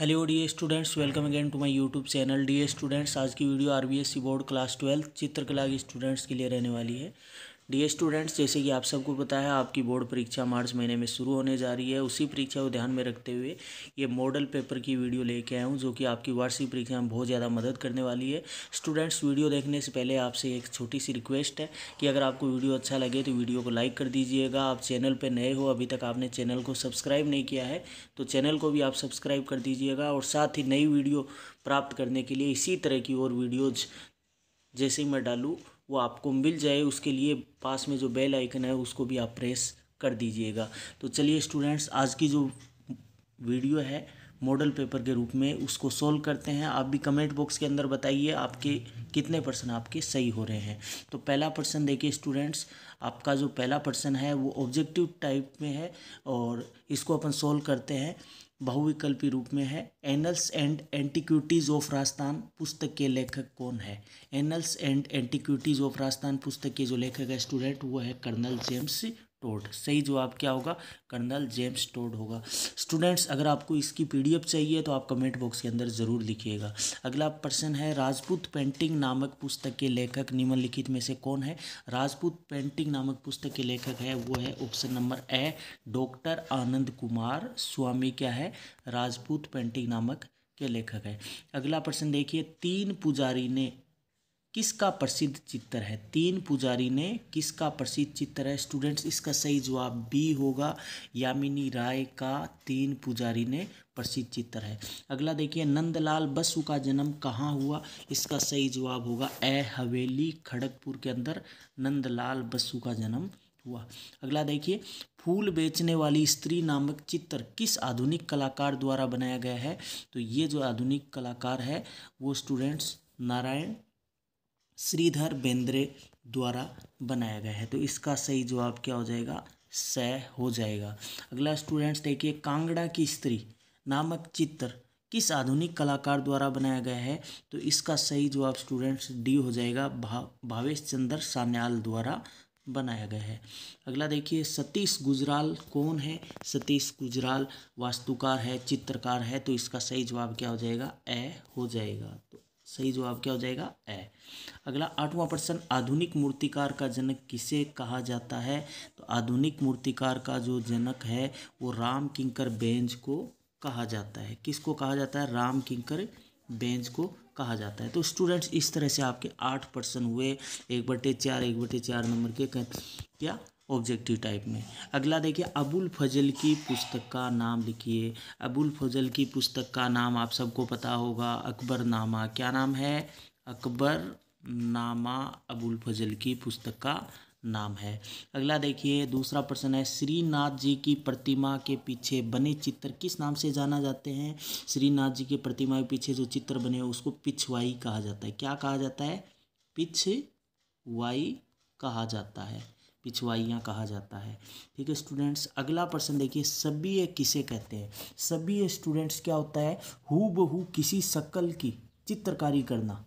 hello dear students welcome again to my YouTube channel dear students आज की video RBSC board class twelfth चित्रकला के students के लिए रहने वाली है डी स्टूडेंट्स जैसे कि आप सबको पता है आपकी बोर्ड परीक्षा मार्च महीने में शुरू होने जा रही है उसी परीक्षा को ध्यान में रखते हुए ये मॉडल पेपर की वीडियो लेके आया हूँ जो कि आपकी वार्षिक परीक्षा में बहुत ज़्यादा मदद करने वाली है स्टूडेंट्स वीडियो देखने से पहले आपसे एक छोटी सी रिक्वेस्ट है कि अगर आपको वीडियो अच्छा लगे तो वीडियो को लाइक कर दीजिएगा आप चैनल पर नए हो अभी तक आपने चैनल को सब्सक्राइब नहीं किया है तो चैनल को भी आप सब्सक्राइब कर दीजिएगा और साथ ही नई वीडियो प्राप्त करने के लिए इसी तरह की और वीडियोज़ जैसे ही मैं डालूँ वो आपको मिल जाए उसके लिए पास में जो बेल आइकन है उसको भी आप प्रेस कर दीजिएगा तो चलिए स्टूडेंट्स आज की जो वीडियो है मॉडल पेपर के रूप में उसको सोल्व करते हैं आप भी कमेंट बॉक्स के अंदर बताइए आपके कितने पर्सन आपके सही हो रहे हैं तो पहला पर्सन देखिए स्टूडेंट्स आपका जो पहला पर्सन है वो ऑब्जेक्टिव टाइप में है और इसको अपन सोल्व करते हैं बहुविकल्पी रूप में है annals and antiquities of Rajasthan पुस्तक के लेखक कौन है annals and antiquities of Rajasthan पुस्तक के जो लेखक है स्टूडेंट वो है कर्नल जेम्स टोड सही जवाब क्या होगा कर्नल जेम्स टोड होगा स्टूडेंट्स अगर आपको इसकी पीडीएफ चाहिए तो आप कमेंट बॉक्स के अंदर ज़रूर लिखिएगा अगला प्रश्न है राजपूत पेंटिंग नामक पुस्तक के लेखक निम्नलिखित में से कौन है राजपूत पेंटिंग नामक पुस्तक के लेखक है वो है option number A doctor Anand Kumar Swami क्या है राजपूत पेंटिंग नामक के लेखक है अगला प्रश्न देखिए तीन पुजारी ने किसका प्रसिद्ध चित्र है तीन पुजारी ने किसका प्रसिद्ध चित्र है स्टूडेंट्स इसका सही जवाब बी होगा यामिनी राय का तीन पुजारी ने प्रसिद्ध चित्र है अगला देखिए नंदलाल बसु का जन्म कहाँ हुआ इसका सही जवाब होगा ए हवेली खड़गपुर के अंदर नंदलाल बसु का जन्म हुआ अगला देखिए फूल बेचने वाली स्त्री नामक चित्र किस आधुनिक कलाकार द्वारा बनाया गया है तो ये जो आधुनिक कलाकार है वो स्टूडेंट्स नारायण श्रीधर बेंद्रे द्वारा बनाया गया है तो इसका सही जवाब क्या हो जाएगा स हो जाएगा अगला स्टूडेंट्स देखिए कांगड़ा की स्त्री नामक चित्र किस आधुनिक कलाकार द्वारा बनाया गया है तो इसका सही जवाब स्टूडेंट्स डी हो जाएगा भा भावेश चंद्र सान्याल द्वारा बनाया गया है अगला देखिए सतीश गुजराल कौन है सतीश गुजराल वास्तुकार है चित्रकार है तो इसका सही जवाब क्या हो जाएगा ए हो जाएगा तो सही जवाब क्या हो जाएगा ए अगला आठवां प्रश्न आधुनिक मूर्तिकार का जनक किसे कहा जाता है तो आधुनिक मूर्तिकार का जो जनक है वो राम किंकर बेंज को कहा जाता है किसको कहा जाता है राम किंकर बेंज को कहा जाता है तो स्टूडेंट्स इस तरह से आपके आठ पर्सन हुए एक बटे चार एक बटे चार नंबर के क्या ऑब्जेक्टिव टाइप में अगला देखिए अबुल फजल की पुस्तक का नाम लिखिए अबुल फजल की पुस्तक का नाम आप सबको पता होगा अकबर नामा क्या नाम है अकबर नामा अबुल फजल की पुस्तक का नाम है अगला देखिए दूसरा प्रश्न है श्रीनाथ जी की प्रतिमा के पीछे बने चित्र किस नाम से जाना जाते हैं श्रीनाथ जी की प्रतिमा के पीछे जो चित्र बने उसको पिछवाई कहा जाता है क्या कहा जाता है पिछवाई कहा जाता है पिछवाइयाँ कहा जाता है ठीक है स्टूडेंट्स अगला प्रश्न देखिए सभी ये किसे कहते हैं सभी ये स्टूडेंट्स क्या होता है हु बहू किसी शक्ल की चित्रकारी करना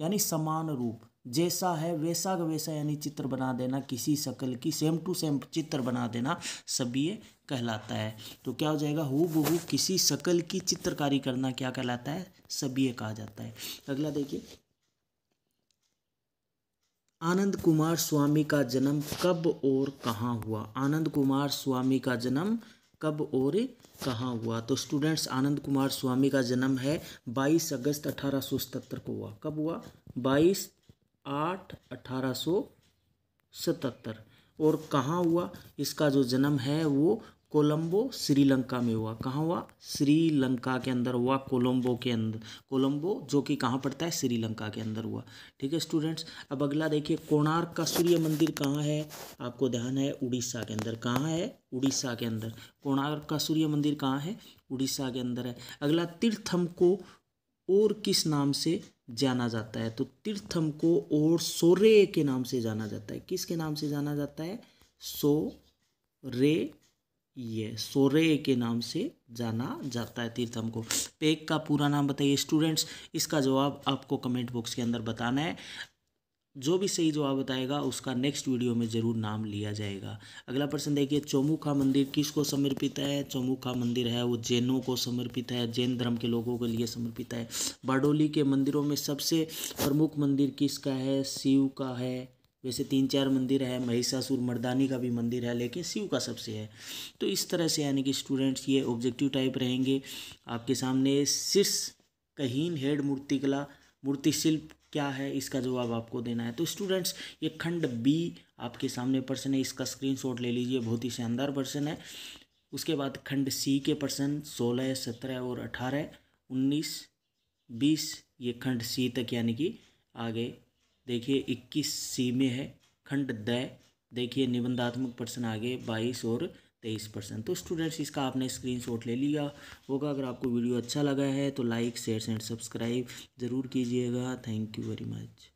यानी समान रूप जैसा है वैसा का वैसा यानी चित्र बना देना किसी शक्ल की सेम टू सेम चित्र बना देना सभी ये कहलाता है तो क्या हो जाएगा हु बहू किसी शक्ल की चित्रकारी करना क्या कहलाता है सभी ये कहा जाता है अगला देखिए आनंद कुमार स्वामी का जन्म कब और कहाँ हुआ आनंद कुमार स्वामी का जन्म कब और कहाँ हुआ तो स्टूडेंट्स आनंद कुमार स्वामी का जन्म है 22 अगस्त सतहत्तर को हुआ कब हुआ 22 आठ सतहत्तर और कहाँ हुआ इसका जो जन्म है वो कोलंबो श्रीलंका में हुआ कहाँ हुआ श्रीलंका के अंदर हुआ कोलंबो के अंदर कोलंबो जो कि कहाँ पड़ता है श्रीलंका के अंदर हुआ ठीक है स्टूडेंट्स अब अगला देखिए कोणार्क का सूर्य मंदिर कहाँ है आपको ध्यान है उड़ीसा के अंदर कहाँ है उड़ीसा के अंदर कोणार्क का सूर्य मंदिर कहाँ है उड़ीसा के अंदर है अगला तीर्थम को और किस नाम से जाना जाता है तो तीर्थम को और सोरे के नाम से जाना जाता है किसके नाम से जाना जाता है सो रे ये सोरे के नाम से जाना जाता है तीर्थम को पेक का पूरा नाम बताइए स्टूडेंट्स इसका जवाब आपको कमेंट बॉक्स के अंदर बताना है जो भी सही जवाब बताएगा उसका नेक्स्ट वीडियो में ज़रूर नाम लिया जाएगा अगला प्रश्न देखिए चौमुखा मंदिर किसको समर्पित है चौमुखा मंदिर है वो जैनों को समर्पित है जैन धर्म के लोगों के लिए समर्पित है बाडोली के मंदिरों में सबसे प्रमुख मंदिर किसका है शिव का है वैसे तीन चार मंदिर है महिषासुर मर्दानी का भी मंदिर है लेकिन शिव का सबसे है तो इस तरह से यानी कि स्टूडेंट्स ये ऑब्जेक्टिव टाइप रहेंगे आपके सामने शीर्ष कहीन हेड मूर्तिकला मूर्तिशिल्प क्या है इसका जवाब आपको देना है तो स्टूडेंट्स ये खंड बी आपके सामने पर्सन है इसका स्क्रीनशॉट ले लीजिए बहुत ही शानदार पर्सन है उसके बाद खंड सी के पर्सन सोलह सत्रह और अठारह उन्नीस बीस ये खंड सी तक यानी कि आगे देखिए इक्कीस सी में है खंड द देखिए निबंधात्मक प्रश्न आगे बाईस और तेईस परसेंट तो स्टूडेंट्स इसका आपने स्क्रीनशॉट ले लिया होगा अगर आपको वीडियो अच्छा लगा है तो लाइक शेयर एंड सब्सक्राइब ज़रूर कीजिएगा थैंक यू वेरी मच